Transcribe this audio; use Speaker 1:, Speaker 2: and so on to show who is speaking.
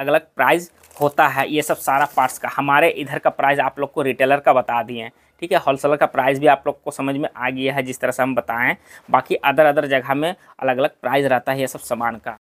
Speaker 1: अलग अलग प्राइस होता है ये सब सारा पार्ट्स का हमारे इधर का प्राइस आप लोग को रिटेलर का बता दिए हैं ठीक है होलसेलर का प्राइस भी आप लोग को समझ में आ गया है जिस तरह से हम बताएं बाकी अदर अदर जगह में अलग अलग प्राइस रहता है ये सब सामान का